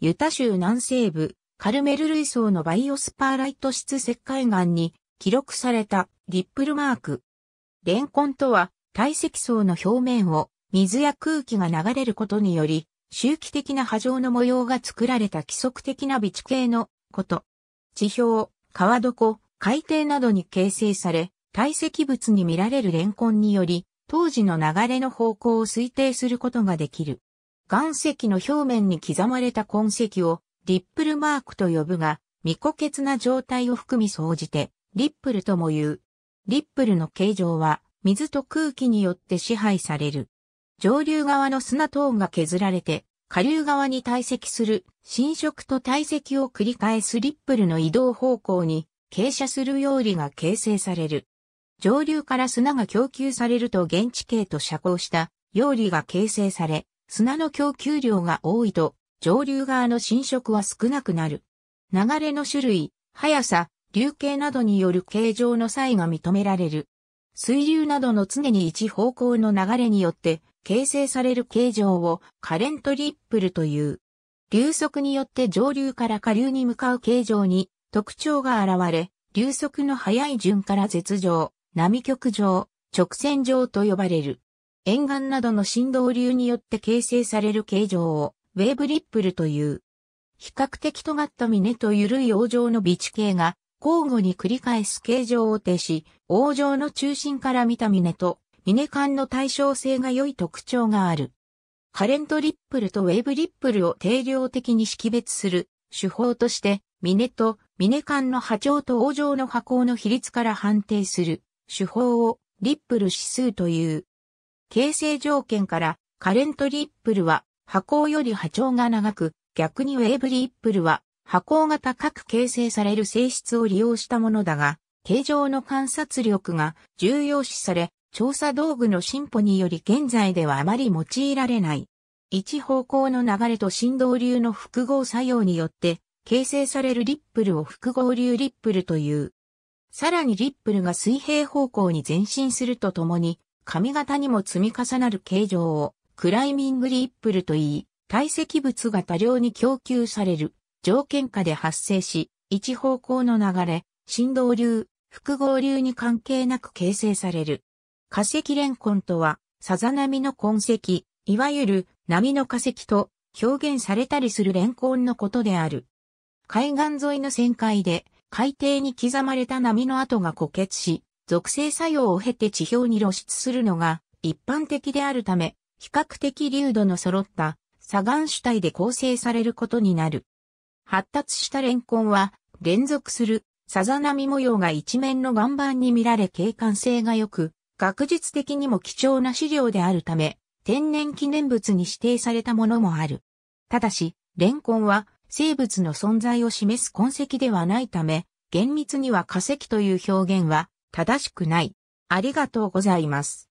ユタ州南西部、カルメル類層のバイオスパーライト質石灰岩に記録されたリップルマーク。レンコンとは堆積層の表面を水や空気が流れることにより周期的な波状の模様が作られた規則的な備蓄系のこと。地表、川床、海底などに形成され、堆積物に見られるレンコンにより、当時の流れの方向を推定することができる。岩石の表面に刻まれた痕跡をリップルマークと呼ぶが、未固結な状態を含み総じて、リップルとも言う。リップルの形状は、水と空気によって支配される。上流側の砂トーンが削られて、下流側に堆積する侵食と堆積を繰り返すリップルの移動方向に傾斜するよ理が形成される。上流から砂が供給されると現地形と遮光したよ理が形成され、砂の供給量が多いと、上流側の浸食は少なくなる。流れの種類、速さ、流形などによる形状の差異が認められる。水流などの常に一方向の流れによって形成される形状をカレントリップルという。流速によって上流から下流に向かう形状に特徴が現れ、流速の速い順から絶状、波極状、直線状と呼ばれる。沿岸などの振動流によって形成される形状を、ウェーブリップルという。比較的尖った峰と緩い王状の微地形が、交互に繰り返す形状を呈し、王状の中心から見た峰と、峰間の対称性が良い特徴がある。カレントリップルとウェーブリップルを定量的に識別する手法として、峰と峰間の波長と王状の波高の比率から判定する手法をリップル指数という。形成条件から、カレントリップルは波高より波長が長く、逆にウェーブリップルは波高が高く形成される性質を利用したものだが、形状の観察力が重要視され、調査道具の進歩により現在ではあまり用いられない。一方向の流れと振動流の複合作用によって、形成されるリップルを複合流リップルという。さらにリップルが水平方向に前進するとともに、髪型にも積み重なる形状をクライミングリップルと言い、堆積物が多量に供給される条件下で発生し、一方向の流れ、振動流、複合流に関係なく形成される。化石レンコンとは、さざ波の痕跡、いわゆる波の化石と表現されたりするレンコンのことである。海岸沿いの旋回で海底に刻まれた波の跡が固結し、属性作用を経て地表に露出するのが一般的であるため、比較的粒度の揃った砂岩主体で構成されることになる。発達したレンコンは連続するさざ波模様が一面の岩盤に見られ景観性が良く、学術的にも貴重な資料であるため、天然記念物に指定されたものもある。ただし、レンコンは生物の存在を示す痕跡ではないため、厳密には化石という表現は正しくない。ありがとうございます。